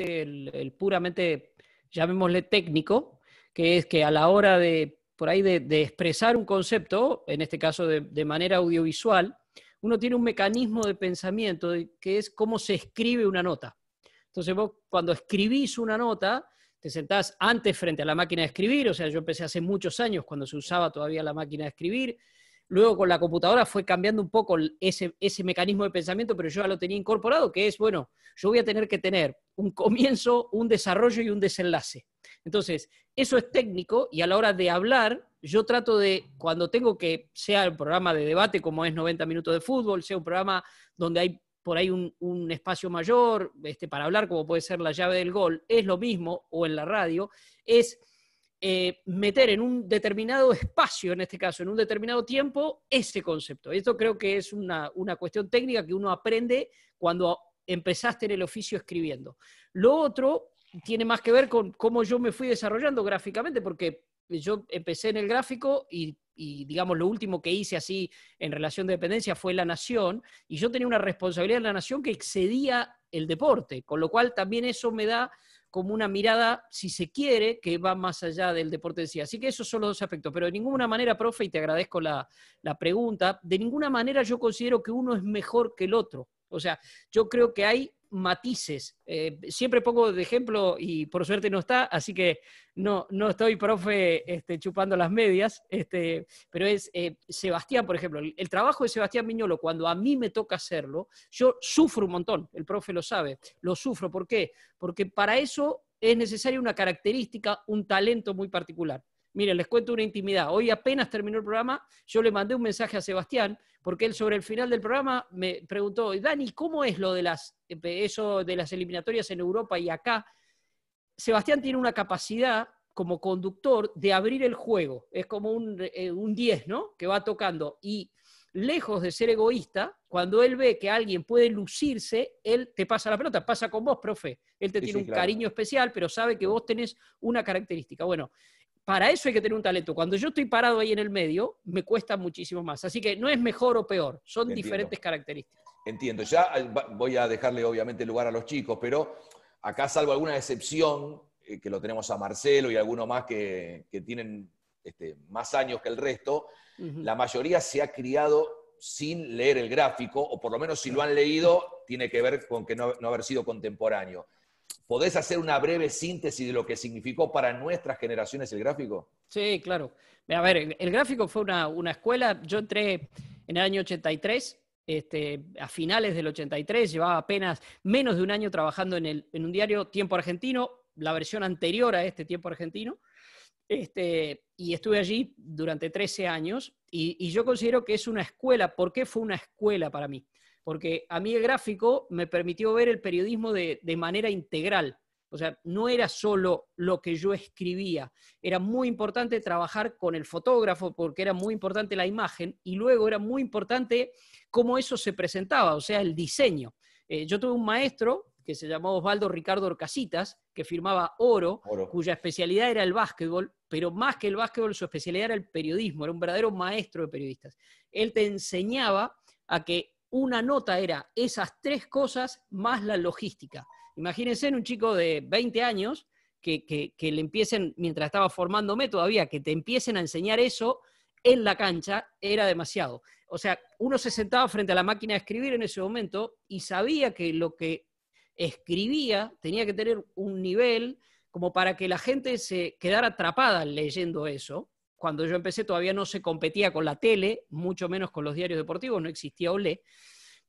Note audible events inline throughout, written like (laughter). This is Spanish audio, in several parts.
Este, el, puramente, llamémosle técnico, que es que a la hora de, por ahí, de, expresar un concepto, en este caso de, manera audiovisual, uno tiene un mecanismo de pensamiento que es cómo se escribe una nota. Entonces vos cuando escribís una nota, te sentás antes frente a la máquina de escribir, o sea, yo empecé hace muchos años cuando se usaba todavía la máquina de escribir, Luego con la computadora fue cambiando un poco ese, mecanismo de pensamiento, pero yo ya lo tenía incorporado, que es, bueno, yo voy a tener que tener un comienzo, un desarrollo y un desenlace. Entonces, eso es técnico y a la hora de hablar, yo trato de, cuando tengo que, sea el programa de debate como es 90 minutos de fútbol, sea un programa donde hay por ahí un, espacio mayor este, para hablar, como puede ser la llave del gol, es lo mismo, o en la radio, es eh, meter en un determinado espacio, en este caso, en un determinado tiempo, ese concepto. Esto creo que es una, cuestión técnica que uno aprende cuando empezaste en el oficio escribiendo. Lo otro tiene más que ver con cómo yo me fui desarrollando gráficamente, porque yo empecé en el gráfico y, y digamos, lo último que hice así en relación de dependencia fue La Nación, y yo tenía una responsabilidad en La Nación que excedía el deporte, con lo cual también eso me da como una mirada, si se quiere, que va más allá del deporte en sí. Así que esos son los dos aspectos. Pero de ninguna manera, profe, y te agradezco la, la pregunta, de ninguna manera yo considero que uno es mejor que el otro. O sea, yo creo que hay matices. Eh, siempre pongo de ejemplo, y por suerte no está, así que no, no estoy, profe, este, chupando las medias, este, pero es eh, Sebastián, por ejemplo, el, el, trabajo de Sebastián Miñolo, cuando a mí me toca hacerlo, yo sufro un montón, el profe lo sabe, lo sufro. ¿Por qué? Porque para eso es necesaria una característica, un talento muy particular. Miren, les cuento una intimidad. Hoy apenas terminó el programa, yo le mandé un mensaje a Sebastián, porque él sobre el final del programa me preguntó, Dani, ¿cómo es lo de las, eh, eso de las eliminatorias en Europa y acá? Sebastián tiene una capacidad como conductor de abrir el juego. Es como un 10, eh, ¿no? Que va tocando. Y lejos de ser egoísta, cuando él ve que alguien puede lucirse, él te pasa la pelota, pasa con vos, profe. Él te tiene un cariño especial, pero sabe que vos tenés una característica. Bueno, para eso hay que tener un talento. Cuando yo estoy parado ahí en el medio, me cuesta muchísimo más. Así que no es mejor o peor, son diferentes características. Entiendo, ya eh, voy a dejarle obviamente lugar a los chicos, pero acá salvo alguna excepción, eh, que lo tenemos a Marcelo y alguno más que, tienen este, más años que el resto, la mayoría se ha criado sin leer el gráfico, o por lo menos si lo han leído, tiene que ver con que no, no haber sido contemporáneo. ¿Podés hacer una breve síntesis de lo que significó para nuestras generaciones el gráfico? Sí, claro. A ver, el gráfico fue una, escuela. Yo entré en el año 83, este, a finales del 83, llevaba apenas menos de un año trabajando en, un diario Tiempo Argentino, la versión anterior a este Tiempo Argentino. Este, y estuve allí durante 13 años y, y, yo considero que es una escuela. ¿Por qué fue una escuela para mí? porque a mí el gráfico me permitió ver el periodismo de, manera integral. O sea, no era solo lo que yo escribía, era muy importante trabajar con el fotógrafo porque era muy importante la imagen y luego era muy importante cómo eso se presentaba, o sea, el diseño. Eh, yo tuve un maestro que se llamaba Osvaldo Ricardo Orcasitas, que firmaba oro, oro, cuya especialidad era el básquetbol, pero más que el básquetbol, su especialidad era el periodismo, era un verdadero maestro de periodistas. Él te enseñaba a que una nota era esas tres cosas más la logística. Imagínense en un chico de 20 años que, que, le empiecen, mientras estaba formándome todavía, que te empiecen a enseñar eso en la cancha, era demasiado. O sea, uno se sentaba frente a la máquina de escribir en ese momento y sabía que lo que escribía tenía que tener un nivel como para que la gente se quedara atrapada leyendo eso cuando yo empecé todavía no se competía con la tele, mucho menos con los diarios deportivos, no existía Olé,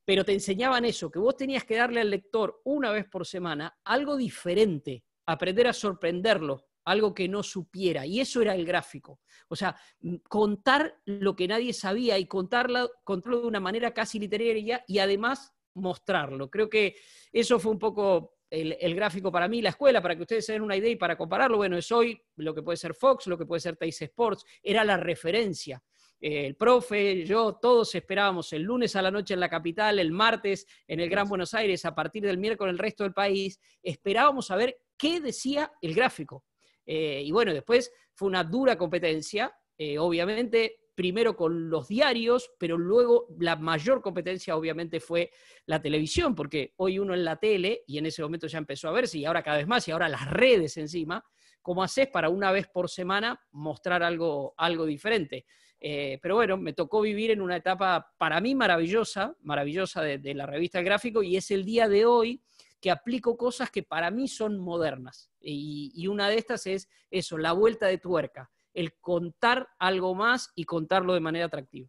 pero te enseñaban eso, que vos tenías que darle al lector una vez por semana algo diferente, aprender a sorprenderlo, algo que no supiera, y eso era el gráfico. O sea, mm, contar lo que nadie sabía y contarlo, contarlo de una manera casi literaria y además mostrarlo. Creo que eso fue un poco el, gráfico para mí, la escuela, para que ustedes se den una idea y para compararlo, bueno, es hoy lo que puede ser Fox, lo que puede ser Tais Sports, era la referencia. Eh, el profe, yo, todos esperábamos el lunes a la noche en la capital, el martes en el Gran Buenos Aires, a partir del miércoles el resto del país, esperábamos a ver qué decía el gráfico. Eh, y bueno, después fue una dura competencia, eh, obviamente primero con los diarios, pero luego la mayor competencia obviamente fue la televisión, porque hoy uno en la tele, y en ese momento ya empezó a verse, y ahora cada vez más, y ahora las redes encima, ¿cómo haces para una vez por semana mostrar algo, algo diferente? Eh, pero bueno, me tocó vivir en una etapa para mí maravillosa, maravillosa de, la revista Gráfico, y es el día de hoy que aplico cosas que para mí son modernas. Y, y, una de estas es eso, la vuelta de tuerca el contar algo más y contarlo de manera atractiva.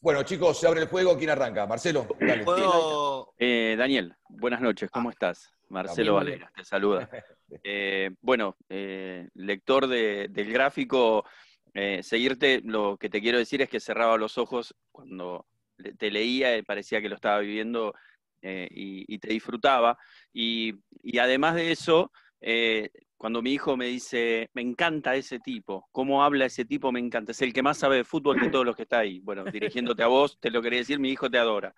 Bueno, chicos, se abre el juego. ¿Quién arranca? Marcelo. Eh, Daniel, buenas noches. ¿Cómo ah, estás? Marcelo Valera, te saluda. (laughs) Eh, bueno, eh, lector del gráfico, seguirte, lo que te quiero decir es que cerraba los ojos cuando te leía, parecía que lo estaba viviendo y, te disfrutaba. Y, y además de eso, cuando mi hijo me dice, me encanta ese tipo, cómo habla ese tipo, me encanta, es el que más sabe de fútbol de todos los que está ahí. Bueno, dirigiéndote a vos, te lo quería decir, mi hijo te adora.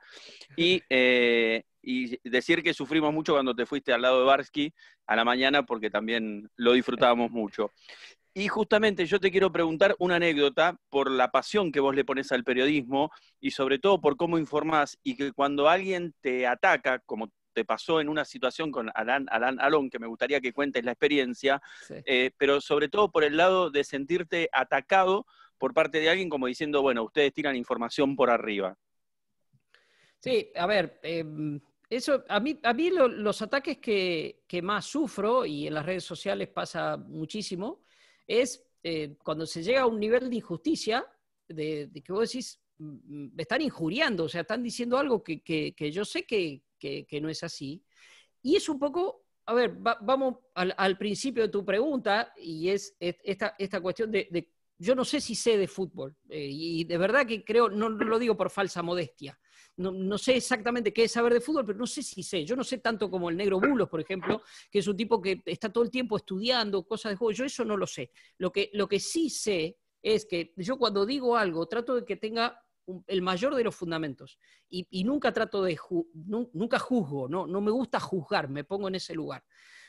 Y, eh, y decir que sufrimos mucho cuando te fuiste al lado de Barsky a la mañana, porque también lo disfrutábamos mucho. Y justamente yo te quiero preguntar una anécdota por la pasión que vos le pones al periodismo y sobre todo por cómo informás y que cuando alguien te ataca, como te pasó en una situación con Alan, Alan Alon, que me gustaría que cuentes la experiencia, eh, pero sobre todo por el lado de sentirte atacado por parte de alguien como diciendo, bueno, ustedes tiran información por arriba. Sí, a ver, em, eso, a mí, a mí los ataques que, más sufro, y en las redes sociales pasa muchísimo, es eh, cuando se llega a un nivel de injusticia, de, que vos decís, me están injuriando, o sea, están diciendo algo que, que yo sé que, que, no es así. Y es un poco, a ver, vamos al, principio de tu pregunta, y es esta, cuestión de, yo no sé si sé de fútbol, eh, y de verdad que creo, no, lo digo por falsa modestia, no, no, sé exactamente qué es saber de fútbol, pero no sé si sé, yo no sé tanto como el negro Bulos, por ejemplo, que es un tipo que está todo el tiempo estudiando cosas de juego, yo eso no lo sé. Lo que, lo que sí sé es que yo cuando digo algo trato de que tenga el mayor de los fundamentos. Y, nunca trato de, nunca juzgo, no, no me gusta juzgar, me pongo en ese lugar.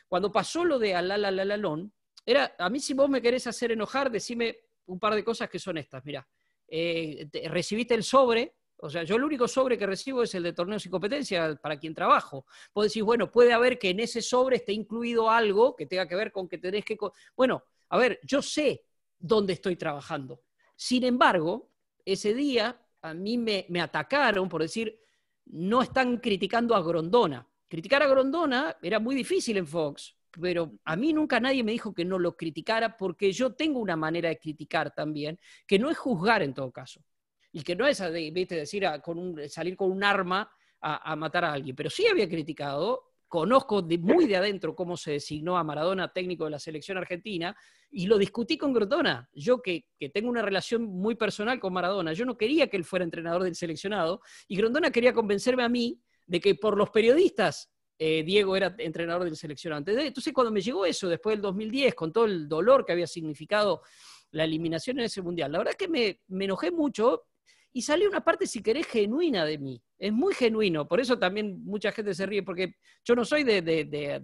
Cuando pasó lo de alalalalón, era, a mí si vos me querés hacer enojar, decime un par de cosas que son estas, mira, eh, recibiste el sobre, o sea, yo el único sobre que recibo es el de torneos y competencias para quien trabajo. Vos decís, bueno, puede haber que en ese sobre esté incluido algo que tenga que ver con que tenés que... Bueno, a ver, yo sé dónde estoy trabajando. Sin embargo, ese día a mí me, atacaron por decir, no están criticando a Grondona. Criticar a Grondona era muy difícil en Fox, pero a mí nunca nadie me dijo que no lo criticara porque yo tengo una manera de criticar también, que no es juzgar en todo caso, y que no es decir salir con un arma a, matar a alguien, pero sí había criticado conozco de, muy de adentro cómo se designó a Maradona técnico de la selección argentina y lo discutí con Grondona. Yo que, tengo una relación muy personal con Maradona, yo no quería que él fuera entrenador del seleccionado y Grondona quería convencerme a mí de que por los periodistas eh, Diego era entrenador del seleccionado. Entonces cuando me llegó eso después del 2010, con todo el dolor que había significado la eliminación en ese mundial, la verdad es que me enojé mucho y sale una parte, si querés, genuina de mí. Es muy genuino, por eso también mucha gente se ríe, porque yo no soy de,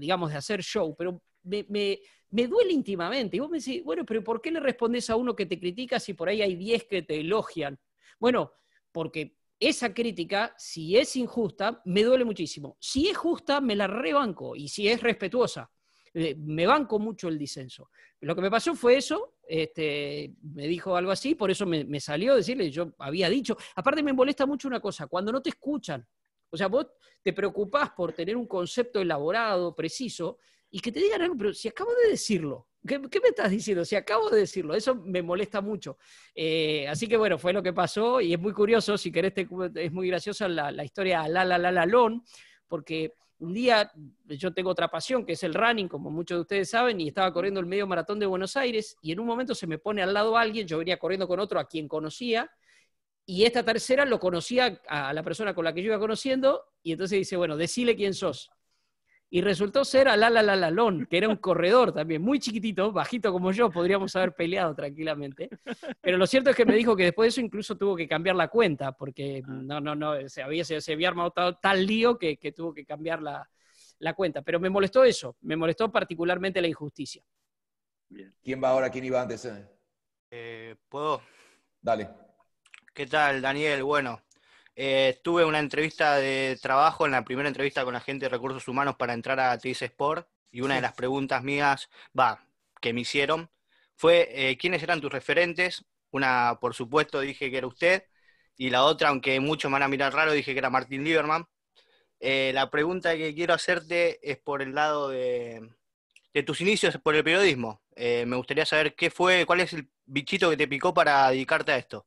digamos, de hacer show, pero me, me, me, duele íntimamente. Y vos me decís, bueno, pero ¿por qué le respondes a uno que te critica si por ahí hay 10 que te elogian? Bueno, porque esa crítica, si es injusta, me duele muchísimo. Si es justa, me la rebanco. Y si es respetuosa, eh, me banco mucho el disenso. Lo que me pasó fue eso, este, me dijo algo así, por eso me, salió salió decirle, yo había dicho. Aparte me molesta mucho una cosa, cuando no te escuchan, o sea, vos te preocupás por tener un concepto elaborado, preciso, y que te digan algo, pero si acabo de decirlo, ¿qué, me estás diciendo? Si acabo de decirlo, eso me molesta mucho. Eh, así que bueno, fue lo que pasó, y es muy curioso, si querés, es muy graciosa la, la historia La La La La Lon, porque un día yo tengo otra pasión, que es el running, como muchos de ustedes saben, y estaba corriendo el medio maratón de Buenos Aires, y en un momento se me pone al lado alguien, yo venía corriendo con otro a quien conocía, y esta tercera lo conocía a la persona con la que yo iba conociendo, y entonces dice, bueno, decile quién sos y resultó ser la que era un corredor también, muy chiquitito, bajito como yo, podríamos haber peleado tranquilamente. Pero lo cierto es que me dijo que después de eso incluso tuvo que cambiar la cuenta, porque ah. no, no, no, se había, se, había armado tal, lío que, tuvo que cambiar la, cuenta. Pero me molestó eso, me molestó particularmente la injusticia. ¿Quién va ahora? ¿Quién iba antes? Eh? Eh, ¿Puedo? Dale. ¿Qué tal, Daniel? Bueno, eh, tuve una entrevista de trabajo, en la primera entrevista con la gente de recursos humanos para entrar a TIS Sport, y una de las preguntas mías, va, que me hicieron, fue eh, quiénes eran tus referentes. Una, por supuesto, dije que era usted, y la otra, aunque muchos me van a mirar raro, dije que era Martín Lieberman. Eh, la pregunta que quiero hacerte es por el lado de, de tus inicios por el periodismo. me gustaría saber qué fue, cuál es el bichito que te picó para dedicarte a esto.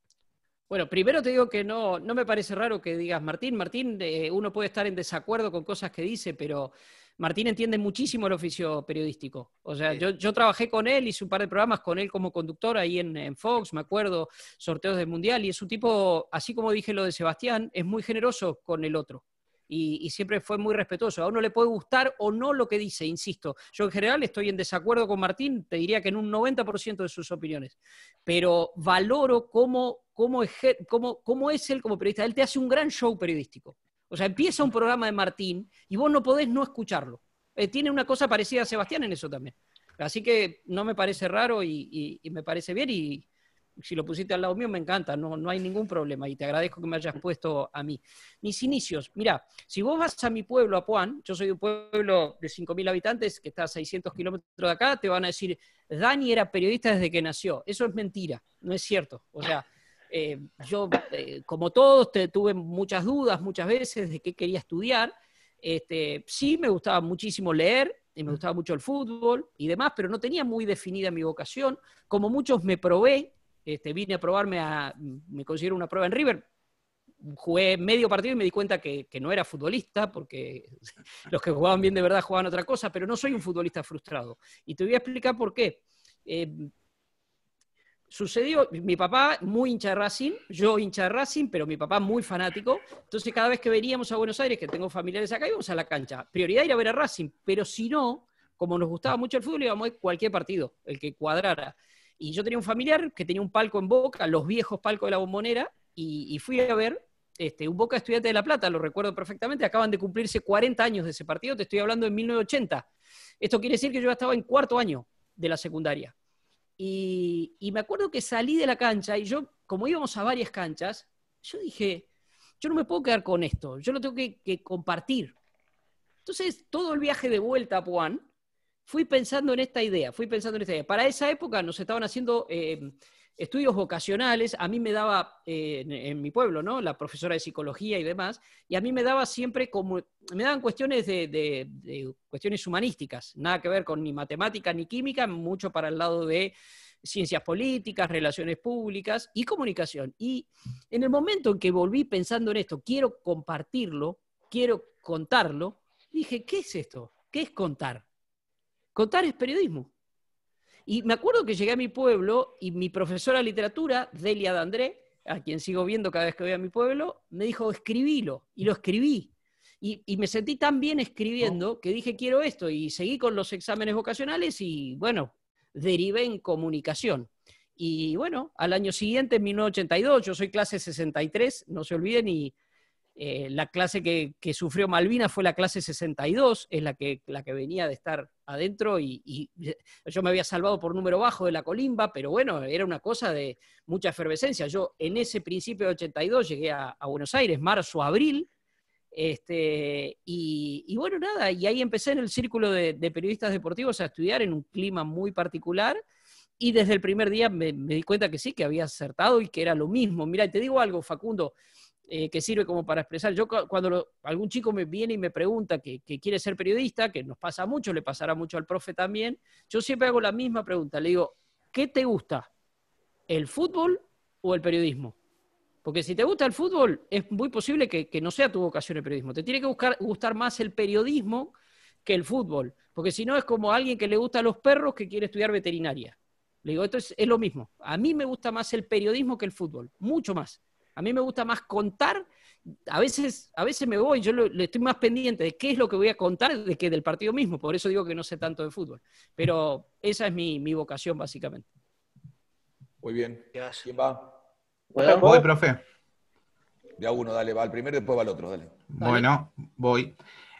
Bueno, primero te digo que no, no me parece raro que digas Martín. Martín, eh, uno puede estar en desacuerdo con cosas que dice, pero Martín entiende muchísimo el oficio periodístico. O sea, yo, trabajé con él, hice un par de programas con él como conductor ahí en, en, Fox, me acuerdo, sorteos del Mundial, y es un tipo, así como dije lo de Sebastián, es muy generoso con el otro. Y, siempre fue muy respetuoso. A uno le puede gustar o no lo que dice, insisto. Yo en general estoy en desacuerdo con Martín, te diría que en un 90% de sus opiniones, pero valoro cómo, es él como periodista. Él te hace un gran show periodístico. O sea, empieza un programa de Martín y vos no podés no escucharlo. Eh, tiene una cosa parecida a Sebastián en eso también. Así que no me parece raro y, y me parece bien y, si lo pusiste al lado mío, me encanta, no, hay ningún problema y te agradezco que me hayas puesto a mí. Mis inicios, mira, si vos vas a mi pueblo, a Puan, yo soy de un pueblo de 5.000 habitantes que está a 600 kilómetros de acá, te van a decir, Dani era periodista desde que nació. Eso es mentira, no es cierto. O sea, eh, yo, eh, como todos, tuve muchas dudas muchas veces de qué quería estudiar. Este, sí, me gustaba muchísimo leer, y me mm. gustaba mucho el fútbol y demás, pero no tenía muy definida mi vocación. Como muchos me probé este, vine a probarme a, me considero una prueba en River, jugué medio partido y me di cuenta que, no era futbolista, porque (laughs) los que jugaban bien de verdad jugaban otra cosa, pero no soy un futbolista frustrado. Y te voy a explicar por qué. Eh, sucedió, mi papá muy hincha de Racing, yo hincha de Racing, pero mi papá muy fanático. Entonces, cada vez que veníamos a Buenos Aires, que tengo familiares acá, íbamos a la cancha. Prioridad era ver a Racing, pero si no, como nos gustaba mucho el fútbol, íbamos a cualquier partido, el que cuadrara. Y yo tenía un familiar que tenía un palco en Boca, los viejos palcos de la bombonera, y, fui a ver este, un Boca Estudiante de La Plata, lo recuerdo perfectamente, acaban de cumplirse 40 años de ese partido, te estoy hablando de 1980. Esto quiere decir que yo ya estaba en cuarto año de la secundaria. Y, me acuerdo que salí de la cancha y yo, como íbamos a varias canchas, yo dije, yo no me puedo quedar con esto, yo lo tengo que, que compartir. Entonces, todo el viaje de vuelta a Puan, fui pensando en esta idea, fui pensando en esta idea. Para esa época nos estaban haciendo eh, estudios vocacionales, a mí me daba, eh, en, mi pueblo, ¿no? La profesora de psicología y demás, y a mí me daba siempre como, me daban cuestiones cuestiones humanísticas, nada que ver con ni matemática ni química, mucho para el lado de ciencias políticas, relaciones públicas y comunicación. Y en el momento en que volví pensando en esto, quiero compartirlo, quiero contarlo, dije, ¿qué es esto? ¿Qué es contar? Contar es periodismo. Y me acuerdo que llegué a mi pueblo y mi profesora de literatura, Delia D'André, a quien sigo viendo cada vez que voy a mi pueblo, me dijo, escribílo. Y lo escribí. Y, me sentí tan bien escribiendo oh. que dije, quiero esto. Y seguí con los exámenes vocacionales y, bueno, derivé en comunicación. Y bueno, al año siguiente, en 1982, yo soy clase 63, no se olviden, y eh, la clase que, sufrió Malvina fue la clase 62, es la que, la que venía de estar adentro y, eh, yo me había salvado por número bajo de la colimba, pero bueno, era una cosa de mucha efervescencia. Yo en ese principio de 82 llegué a, Buenos Aires, marzo, abril, este, y, bueno, nada, y ahí empecé en el círculo de, periodistas deportivos a estudiar en un clima muy particular. Y desde el primer día me, me di cuenta que sí, que había acertado y que era lo mismo. Mira, te digo algo, Facundo, eh, que sirve como para expresar. Yo cuando algún chico me viene y me pregunta que, quiere ser periodista, que nos pasa mucho, le pasará mucho al profe también, yo siempre hago la misma pregunta, le digo, ¿qué te gusta? ¿El fútbol o el periodismo? Porque si te gusta el fútbol, es muy posible que, no sea tu vocación el periodismo. Te tiene que gustar más el periodismo que el fútbol. Porque si no, es como alguien que le gusta a los perros que quiere estudiar veterinaria. Le digo, esto es, lo mismo. A mí me gusta más el periodismo que el fútbol, mucho más. A mí me gusta más contar. A veces, a veces me voy, yo le estoy más pendiente de qué es lo que voy a contar de que del partido mismo. Por eso digo que no sé tanto de fútbol. Pero esa es mi, vocación, básicamente. Muy bien. ¿Quién va? Voy, profe. De a uno, dale, va al primero, y después va al otro, dale. Bueno, voy.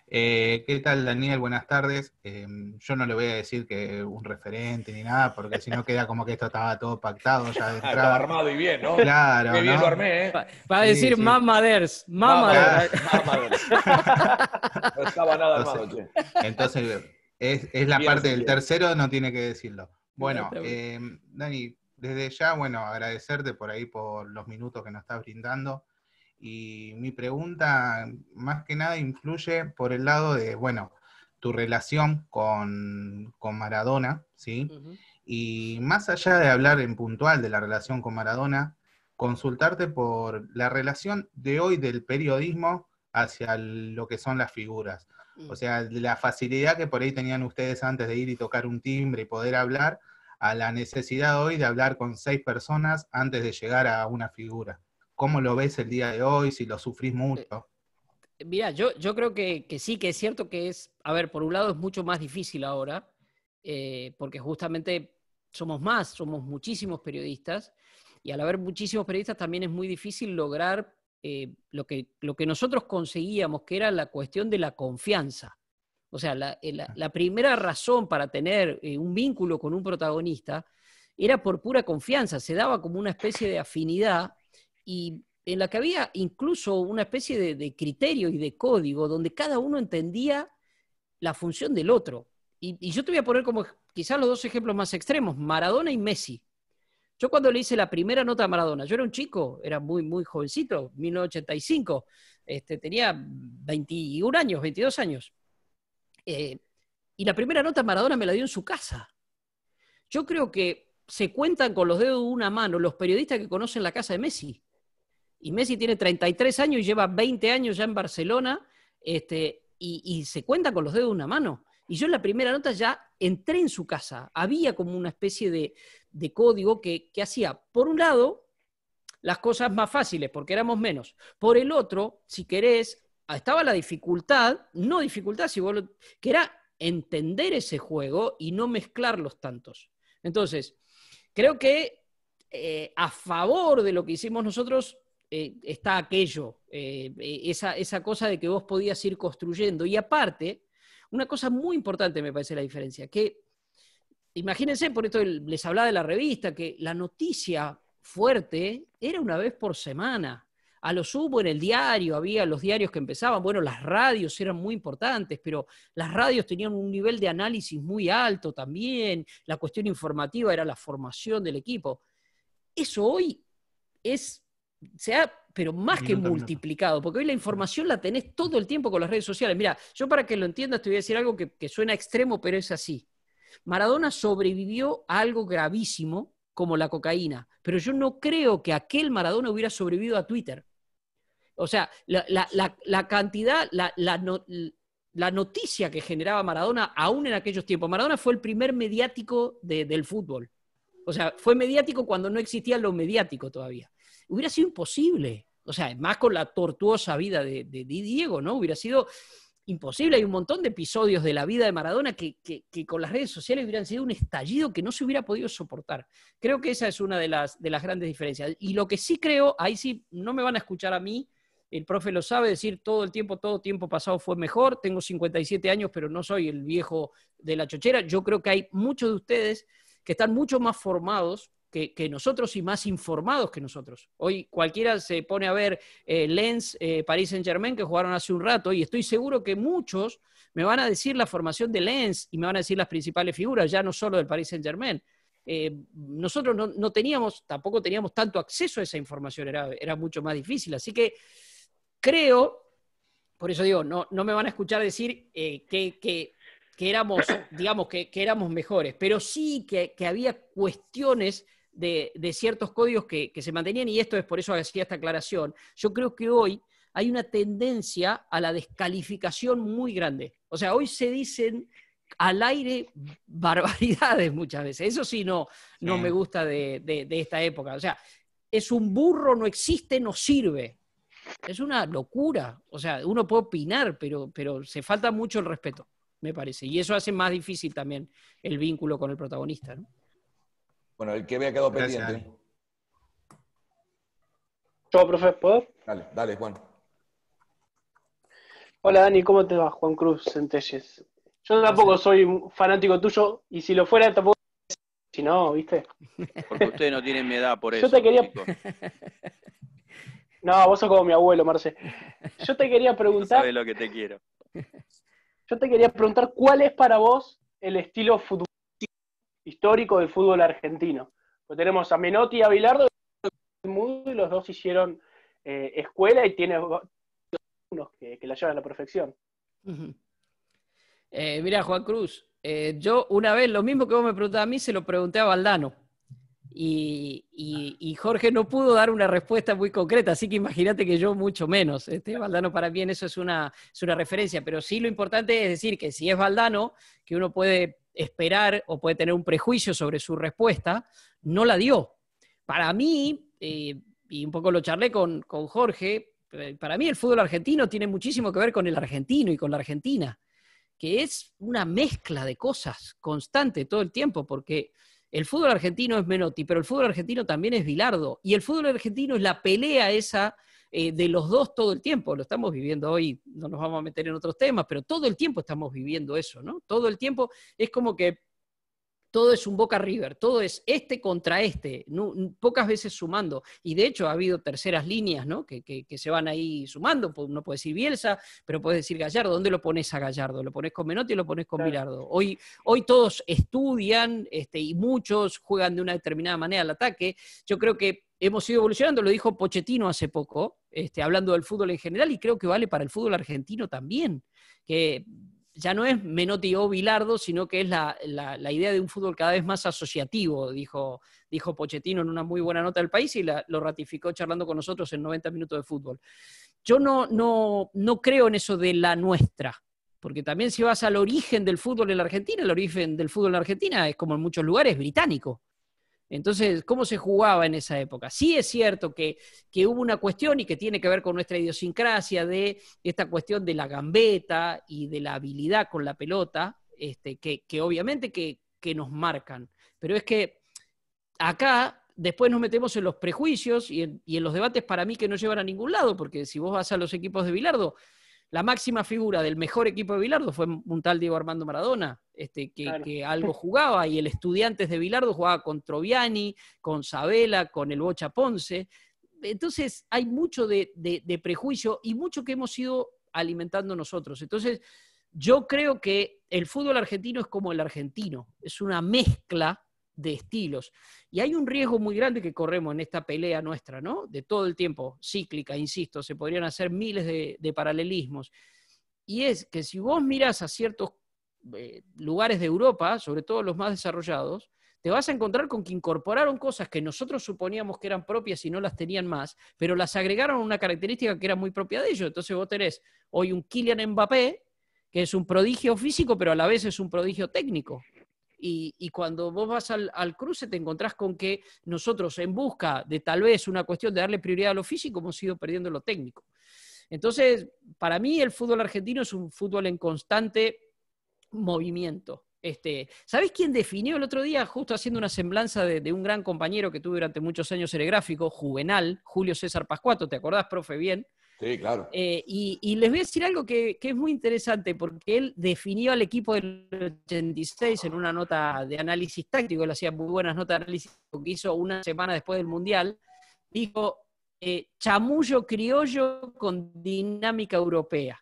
Eh, ¿Qué tal, Daniel? Buenas tardes. Em, yo no le voy a decir que un referente ni nada, porque si no queda como que esto estaba todo pactado ya de ah, Estaba armado y bien, ¿no? Claro. Qué bien lo armé, ¿eh? Va, a decir mamaders, mamaders. mamaders. no estaba nada armado, entonces, Entonces, es, la parte del tercero, no tiene que decirlo. Bueno, em, Dani, desde ya, bueno, agradecerte por ahí por los minutos que nos estás brindando. Y mi pregunta más que nada influye por el lado de, bueno, tu relación con, Maradona, ¿sí? Y más allá de hablar en puntual de la relación con Maradona, consultarte por la relación de hoy del periodismo hacia lo que son las figuras. O mm. sea, la facilidad que por ahí tenían ustedes antes de ir y tocar un timbre y poder hablar, a la necesidad hoy de hablar con seis personas antes de llegar a una figura. ¿Cómo lo ves el día de hoy? Si lo sufrís eh, mucho. Mira, yo, yo creo que, sí, que es cierto que es, a ver, por un lado es mucho más difícil ahora, eh, porque justamente somos más, somos muchísimos periodistas, y al haber muchísimos periodistas también es muy difícil lograr eh, lo, que, lo que nosotros conseguíamos, que era la cuestión de la confianza. O sea, la, ah. primera razón para tener un vínculo con un protagonista era por pura confianza, se daba como una especie de afinidad y en la que había incluso una especie de, criterio y de código donde cada uno entendía la función del otro. Y, yo te voy a poner como quizás los dos ejemplos más extremos, Maradona y Messi. Yo cuando le hice la primera nota a Maradona, yo era un chico, era muy, muy jovencito, 1985, este, tenía 21 años, 22 años. Eh, y la primera nota a Maradona me la dio en su casa. Yo creo que se cuentan con los dedos de una mano los periodistas que conocen la casa de Messi. Y Messi tiene 33 años y lleva 20 años ya en Barcelona este, y, se cuenta con los dedos de una mano. Y yo en la primera nota ya entré en su casa. Había como una especie de, código que, hacía, por un lado, las cosas más fáciles porque éramos menos. Por el otro, si querés, estaba la dificultad, no dificultad, si que era entender ese juego y no mezclarlos tantos. Entonces, creo que eh, a favor de lo que hicimos nosotros, eh, está aquello, eh, eh, esa, cosa de que vos podías ir construyendo. Y aparte, una cosa muy importante me parece la diferencia, que imagínense, por esto les hablaba de la revista, que la noticia fuerte era una vez por semana. A lo sumo en el diario, había los diarios que empezaban, bueno, las radios eran muy importantes, pero las radios tenían un nivel de análisis muy alto también, la cuestión informativa era la formación del equipo. Eso hoy es se pero más que multiplicado, porque hoy la información la tenés todo el tiempo con las redes sociales. Mira, yo para que lo entiendas te voy a decir algo que, suena extremo, pero es así. Maradona sobrevivió a algo gravísimo como la cocaína, pero yo no creo que aquel Maradona hubiera sobrevivido a Twitter. O sea, la, la, cantidad, la, noticia que generaba Maradona aún en aquellos tiempos. Maradona fue el primer mediático del fútbol. O sea, fue mediático cuando no existía lo mediático todavía hubiera sido imposible. O sea, más con la tortuosa vida de, de, Diego, ¿no? Hubiera sido imposible. Hay un montón de episodios de la vida de Maradona que, con las redes sociales hubieran sido un estallido que no se hubiera podido soportar. Creo que esa es una de las, de las grandes diferencias. Y lo que sí creo, ahí sí no me van a escuchar a mí, el profe lo sabe, decir todo el tiempo, todo tiempo pasado fue mejor, tengo 57 años, pero no soy el viejo de la chochera. Yo creo que hay muchos de ustedes que están mucho más formados que, nosotros y más informados que nosotros. Hoy cualquiera se pone a ver eh, Lens, eh, Paris Saint Germain, que jugaron hace un rato, y estoy seguro que muchos me van a decir la formación de Lens y me van a decir las principales figuras, ya no solo del Paris Saint Germain. Eh, nosotros no, teníamos, tampoco teníamos tanto acceso a esa información, era, mucho más difícil. Así que creo, por eso digo, no, me van a escuchar decir que, que éramos, digamos, que, éramos mejores, pero sí que había cuestiones de, ciertos códigos que, se mantenían, y esto es por eso que hacía esta aclaración, yo creo que hoy hay una tendencia a la descalificación muy grande. O sea, hoy se dicen al aire barbaridades muchas veces. Eso sí no, no me gusta de, de, esta época. O sea, es un burro, no existe, no sirve. Es una locura. O sea, uno puede opinar, pero, pero se falta mucho el respeto, me parece. Y eso hace más difícil también el vínculo con el protagonista. ¿no? Bueno, el que había quedado pendiente. Yo, profe, ¿puedo? Dale, dale, Juan. Hola Dani, ¿cómo te va? Juan Cruz Centelles. Yo tampoco soy fanático tuyo y si lo fuera tampoco. Si no, ¿viste? Porque ustedes no tienen mi edad por eso. Yo te quería. No, vos sos como mi abuelo, Marce. Yo te quería (laughs) preguntar. sabes lo que te quiero. Yo te quería preguntar cuál es para vos el estilo futbolístico? histórico del fútbol argentino. Pues tenemos a Menotti y a Bilardo, y los dos hicieron eh, escuela y tiene unos que, la llevan a la perfección. Eh, mira, Juan Cruz, eh, yo una vez lo mismo que vos me preguntaste a mí, se lo pregunté a Valdano. Y, Jorge no pudo dar una respuesta muy concreta, así que imagínate que yo mucho menos. Este, Valdano para mí en eso es una, es una referencia, pero sí lo importante es decir que si es Valdano, que uno puede esperar o puede tener un prejuicio sobre su respuesta, no la dio. Para mí, eh, y un poco lo charlé con, con Jorge, eh, para mí el fútbol argentino tiene muchísimo que ver con el argentino y con la Argentina, que es una mezcla de cosas constante todo el tiempo, porque el fútbol argentino es Menotti, pero el fútbol argentino también es Bilardo, y el fútbol argentino es la pelea esa eh, de los dos todo el tiempo. Lo estamos viviendo hoy, no nos vamos a meter en otros temas, pero todo el tiempo estamos viviendo eso, ¿no? Todo el tiempo es como que todo es un Boca River, todo es este contra este, pocas veces sumando. Y de hecho ha habido terceras líneas ¿no? que, se van ahí sumando. No puede decir Bielsa, pero puede decir Gallardo. ¿Dónde lo pones a Gallardo? ¿Lo pones con Menotti o lo pones con claro. Hoy, hoy todos estudian este, y muchos juegan de una determinada manera al ataque. Yo creo que hemos ido evolucionando, lo dijo Pochettino hace poco, este, hablando del fútbol en general, y creo que vale para el fútbol argentino también, que ya no es Menotti o Bilardo, sino que es la, idea de un fútbol cada vez más asociativo, dijo, dijo Pochettino en una muy buena nota del país y lo ratificó charlando con nosotros en 90 minutos de fútbol. Yo no, no creo en eso de la nuestra, porque también si vas al origen del fútbol en la Argentina, el origen del fútbol en la Argentina es como en muchos lugares británico. Entonces, ¿cómo se jugaba en esa época? Sí es cierto que, hubo una cuestión y que tiene que ver con nuestra idiosincrasia de esta cuestión de la gambeta y de la habilidad con la pelota, este, que, obviamente nos marcan. Pero es que acá después nos metemos en los prejuicios y en, y en, los debates para mí que no llevan a ningún lado, porque si vos vas a los equipos de Bilardo, la máxima figura del mejor equipo de Bilardo fue un tal Diego Armando Maradona, este, que, algo jugaba, y el Estudiantes de Bilardo jugaba con Troviani, con Sabela, con el Bocha Ponce. Entonces hay mucho de, de prejuicio y mucho que hemos ido alimentando nosotros. Entonces yo creo que el fútbol argentino es como el argentino, es una mezcla de estilos. Y hay un riesgo muy grande que corremos en esta pelea nuestra, ¿no? De todo el tiempo, cíclica, insisto, se podrían hacer miles de, paralelismos. Y es que si vos mirás a ciertos eh, lugares de Europa, sobre todo los más desarrollados, te vas a encontrar con que incorporaron cosas que nosotros suponíamos que eran propias y no las tenían más, pero las agregaron a una característica que era muy propia de ellos. Entonces vos tenés hoy un Kylian Mbappé, que es un prodigio físico, pero a la vez es un prodigio técnico. Y, cuando vos vas al, cruce te encontrás con que nosotros en busca de tal vez una cuestión de darle prioridad a lo físico hemos ido perdiendo lo técnico. Entonces, para mí el fútbol argentino es un fútbol en constante movimiento. Este, ¿Sabés quién definió el otro día, justo haciendo una semblanza de, un gran compañero que tuve durante muchos años, el gráfico, Juvenal, Julio César Pascuato, ¿te acordás, profe, bien? Sí, claro. Eh, y, les voy a decir algo que, es muy interesante, porque él definió al equipo del 86 en una nota de análisis táctico, él hacía muy buenas notas de análisis, que hizo una semana después del Mundial, dijo, eh, chamullo criollo con dinámica europea.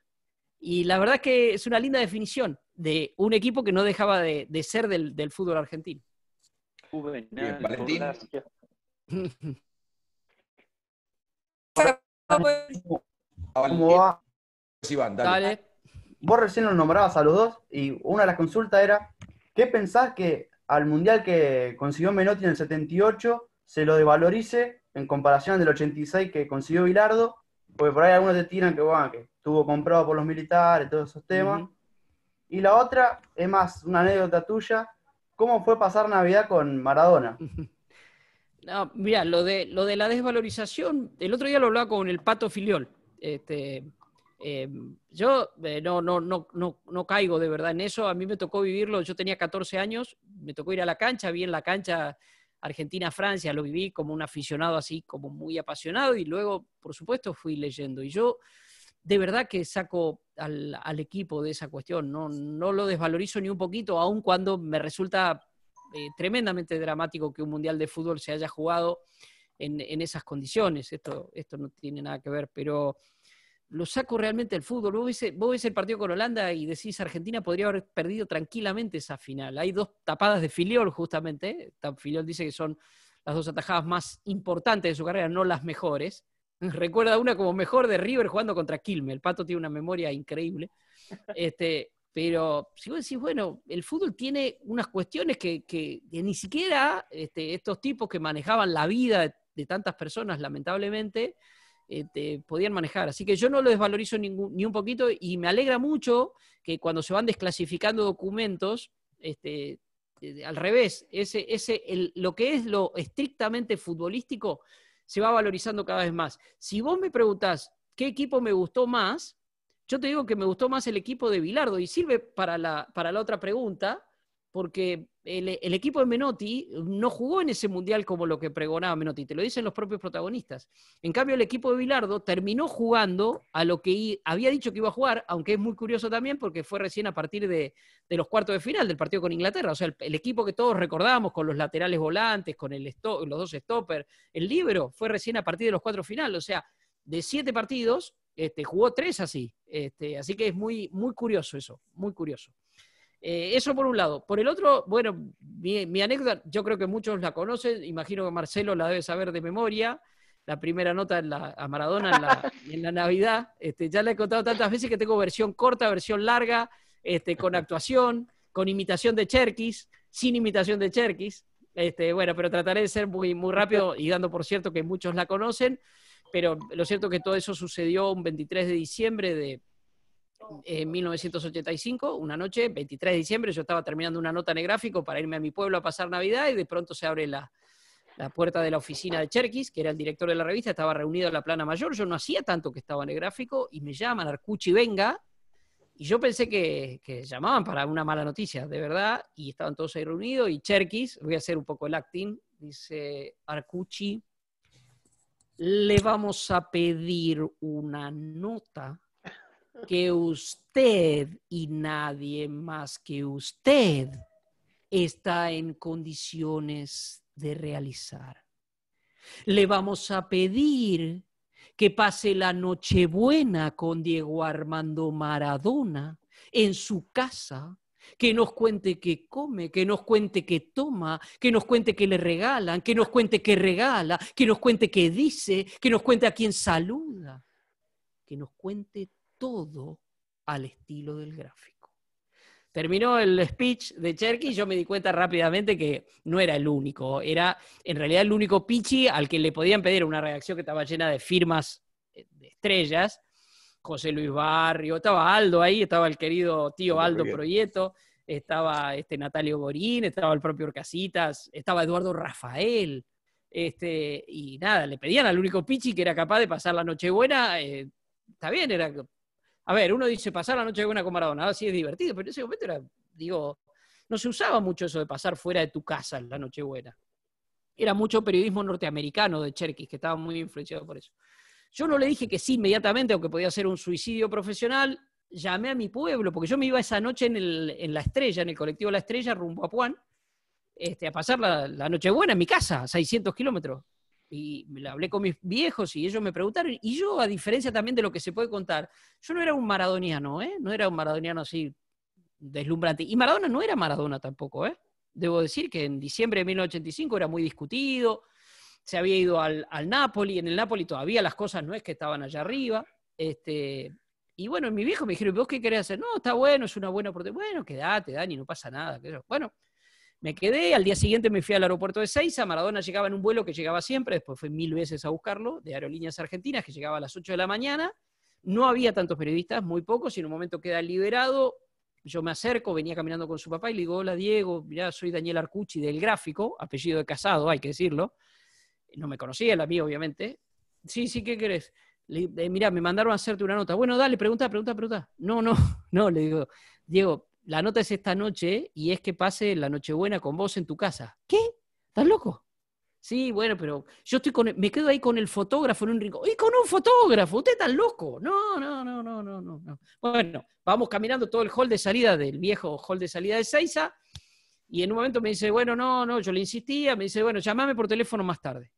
Y la verdad es que es una linda definición de un equipo que no dejaba de, ser del, fútbol argentino. (laughs) ¿Cómo eh, va? Pues, Vos recién los nombrabas a los dos y una de las consultas era, ¿qué pensás que al mundial que consiguió Menotti en el 78 se lo desvalorice en comparación del 86 que consiguió Bilardo? Porque por ahí algunos te tiran que, que estuvo comprado por los militares, todos esos temas. Y la otra es más una anécdota tuya, ¿cómo fue pasar Navidad con Maradona? (laughs) No, mira, lo de, lo de la desvalorización, el otro día lo hablaba con el Pato Filiol, este, eh, yo eh, no, no, no, caigo de verdad en eso. A mí me tocó vivirlo. Yo tenía 14 años, me tocó ir a la cancha, vi en la cancha Argentina-Francia, lo viví como un aficionado así, como muy apasionado, y luego, por supuesto, fui leyendo. Y yo de verdad que saco al, equipo de esa cuestión, no, no lo desvalorizo ni un poquito, aun cuando me resulta eh, tremendamente dramático que un mundial de fútbol se haya jugado en, en esas condiciones. Esto, esto no tiene nada que ver, pero lo saco realmente el fútbol. Vos ves, el partido con Holanda y decís, Argentina podría haber perdido tranquilamente esa final. Hay dos tapadas de Filiol, justamente. Filiol dice que son las dos atajadas más importantes de su carrera, no las mejores. Mm. Recuerda una como mejor de River jugando contra Quilme. El Pato tiene una memoria increíble. (laughs) Este, pero si vos decís, bueno, el fútbol tiene unas cuestiones que, ni siquiera este, estos tipos que manejaban la vida de tantas personas, lamentablemente, te este, podían manejar. Así que yo no lo desvalorizo ni un poquito y me alegra mucho que cuando se van desclasificando documentos, este, eh, al revés, ese, lo que es lo estrictamente futbolístico se va valorizando cada vez más. Si vos me preguntás qué equipo me gustó más, yo te digo que me gustó más el equipo de Bilardo y sirve para la otra pregunta, porque el, equipo de Menotti no jugó en ese mundial como lo que pregonaba Menotti, te lo dicen los propios protagonistas. En cambio, el equipo de Bilardo terminó jugando a lo que había dicho que iba a jugar, aunque es muy curioso también porque fue recién a partir de, los cuartos de final del partido con Inglaterra. O sea, el, equipo que todos recordábamos con los laterales volantes, con el los dos stoppers, el libro, fue recién a partir de los cuartos finales. O sea, de siete partidos, este, jugó tres así. Este, así que es muy, muy curioso eso, muy curioso. Eh, eso por un lado. Por el otro, bueno, mi, anécdota, yo creo que muchos la conocen, imagino que Marcelo la debe saber de memoria, la primera nota en la, a Maradona en la, (laughs) Navidad. Este, ya la he contado tantas veces que tengo versión corta, versión larga, este, con (laughs) actuación, con imitación de Cherkis, sin imitación de Cherkis. Este, bueno, pero trataré de ser muy, muy rápido (laughs) y dando por cierto que muchos la conocen, pero lo cierto que todo eso sucedió un 23 de diciembre de en 1985, una noche, 23 de diciembre, yo estaba terminando una nota en el gráfico para irme a mi pueblo a pasar Navidad y de pronto se abre la, puerta de la oficina de Cherkis, que era el director de la revista, estaba reunido en la plana mayor, yo no hacía tanto que estaba en el gráfico y me llaman Arcuchi Venga y yo pensé que, que llamaban para una mala noticia, de verdad, y estaban todos ahí reunidos y Cherkis, voy a hacer un poco el acting, dice Arcuchi, le vamos a pedir una nota que usted y nadie más que usted está en condiciones de realizar. Le vamos a pedir que pase la noche buena con Diego Armando Maradona en su casa, que nos cuente qué come, que nos cuente qué toma, que nos cuente qué le regalan, que nos cuente qué regala, que nos cuente qué dice, que nos cuente a quién saluda, que nos cuente todo al estilo del gráfico. Terminó el speech de Cherky y yo me di cuenta rápidamente que no era el único, era en realidad el único Pichi al que le podían pedir una reacción que estaba llena de firmas eh, de estrellas. José Luis Barrio, estaba Aldo ahí, estaba el querido tío Aldo Proyecto, estaba este Natalio Borín, estaba el propio Orcasitas, estaba Eduardo Rafael, este, y nada, le pedían al único Pichi que era capaz de pasar la Nochebuena, buena. Eh, está bien, era a ver, uno dice pasar la noche buena con Maradona, así ah, es divertido, pero en ese momento era, digo, no se usaba mucho eso de pasar fuera de tu casa en la Nochebuena. Era mucho periodismo norteamericano de Cherkis, que estaba muy influenciado por eso. Yo no le dije que sí inmediatamente, aunque podía ser un suicidio profesional, llamé a mi pueblo, porque yo me iba esa noche en, el, La Estrella, en el colectivo La Estrella, rumbo a Puan, este, a pasar la, la Nochebuena en mi casa, a 600 kilómetros y me hablé con mis viejos y ellos me preguntaron, y yo, a diferencia también de lo que se puede contar, yo no era un maradoniano, ¿eh? No era un maradoniano así deslumbrante. Y Maradona no era Maradona tampoco, ¿eh? Debo decir que en diciembre de 1985 era muy discutido, se había ido al, al Napoli, en el Napoli todavía las cosas no es que estaban allá arriba, este... Y bueno, mi viejo me dijeron, ¿vos qué querés hacer? No, está bueno, es una buena oportunidad. Bueno, quedate, Dani, no pasa nada. Bueno, me quedé, al día siguiente me fui al aeropuerto de Seiza, Maradona llegaba en un vuelo que llegaba siempre, después fui mil veces a buscarlo, de Aerolíneas Argentinas, que llegaba a las 8 de la mañana. No había tantos periodistas, muy pocos, y en un momento queda liberado. Yo me acerco, venía caminando con su papá y le digo, hola Diego, mira soy Daniel Arcucci del Gráfico, apellido de casado, hay que decirlo. No me conocía el amigo, obviamente. Sí, sí, ¿qué querés? Le, eh, mira, me mandaron a hacerte una nota. Bueno, dale, pregunta, pregunta, pregunta. No, no, (laughs) no, le digo, Diego, la nota es esta noche y es que pase la Nochebuena con vos en tu casa. ¿Qué? ¿Estás loco? Sí, bueno, pero yo estoy con, me quedo ahí con el fotógrafo en un rico, ¡Y con un fotógrafo! ¡Usted está loco! No, no, no, no, no, no. Bueno, vamos caminando todo el hall de salida del viejo hall de salida de Seiza. Y en un momento me dice, bueno, no, no, yo le insistía. Me dice, bueno, llámame por teléfono más tarde.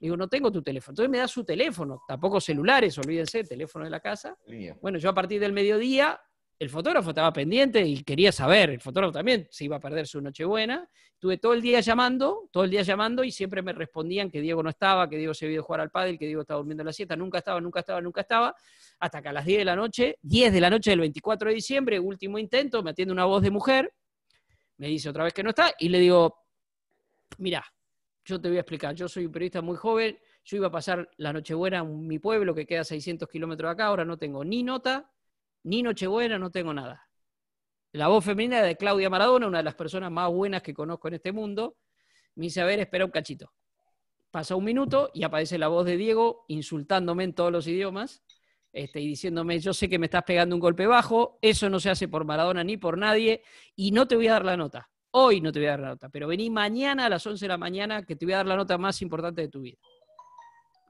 Le digo, no tengo tu teléfono. Entonces me da su teléfono, tampoco celulares, olvídense, teléfono de la casa. Bueno, yo a partir del mediodía el fotógrafo estaba pendiente y quería saber, el fotógrafo también se iba a perder su Nochebuena. Estuve todo el día llamando, todo el día llamando y siempre me respondían que Diego no estaba, que Diego se había ido a jugar al pádel, que Diego estaba durmiendo en la siesta, nunca estaba, nunca estaba, nunca estaba, hasta que a las 10 de la noche, 10 de la noche del 24 de diciembre, último intento, me atiende una voz de mujer, me dice otra vez que no está y le digo, mira, yo te voy a explicar, yo soy un periodista muy joven, yo iba a pasar la Nochebuena en mi pueblo que queda a 600 kilómetros de acá, ahora no tengo ni nota, ni Nochebuena, no tengo nada. La voz femenina de Claudia Maradona, una de las personas más buenas que conozco en este mundo, me dice, a ver, espera un cachito. Pasa un minuto y aparece la voz de Diego insultándome en todos los idiomas este, y diciéndome, yo sé que me estás pegando un golpe bajo, eso no se hace por Maradona ni por nadie y no te voy a dar la nota. Hoy no te voy a dar la nota, pero vení mañana a las 11 de la mañana que te voy a dar la nota más importante de tu vida.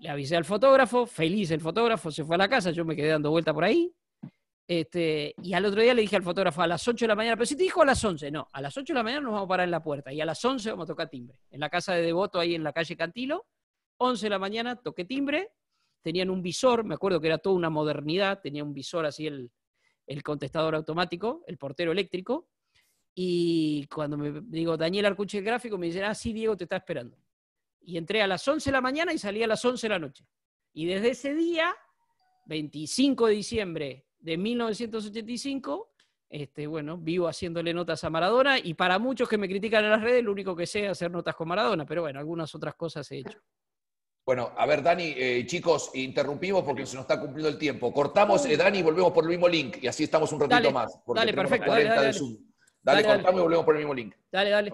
Le avisé al fotógrafo, feliz el fotógrafo, se fue a la casa, yo me quedé dando vuelta por ahí, este, y al otro día le dije al fotógrafo a las 8 de la mañana, pero si te dijo a las 11, no, a las 8 de la mañana nos vamos a parar en la puerta y a las 11 vamos a tocar timbre. En la casa de Devoto, ahí en la calle Cantilo, 11 de la mañana toqué timbre, tenían un visor, me acuerdo que era toda una modernidad, tenía un visor así el, el contestador automático, el portero eléctrico, y cuando me digo, Daniel Arcuche, el gráfico, me dice, ah, sí, Diego te está esperando. Y entré a las 11 de la mañana y salí a las 11 de la noche. Y desde ese día, 25 de diciembre de 1985. Este, bueno, vivo haciéndole notas a Maradona y para muchos que me critican en las redes, lo único que sé es hacer notas con Maradona, pero bueno, algunas otras cosas he hecho. Bueno, a ver, Dani, eh, chicos, interrumpimos porque se nos está cumpliendo el tiempo. Cortamos, eh, Dani, y volvemos por el mismo link y así estamos un ratito más. Dale, perfecto. Dale, cortamos y volvemos por el mismo link. Dale, dale.